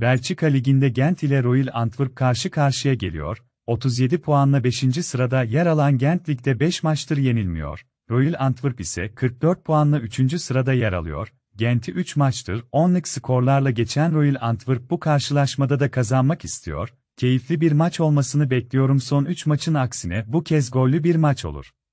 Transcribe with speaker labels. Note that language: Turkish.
Speaker 1: Belçika Ligi'nde Gent ile Royal Antwerp karşı karşıya geliyor, 37 puanla 5. sırada yer alan Gent Lig'de 5 maçtır yenilmiyor. Royal Antwerp ise 44 puanla 3. sırada yer alıyor. Gent'i 3 maçtır 10'lık skorlarla geçen Royal Antwerp bu karşılaşmada da kazanmak istiyor. Keyifli bir maç olmasını bekliyorum son 3 maçın aksine bu kez gollü bir maç olur.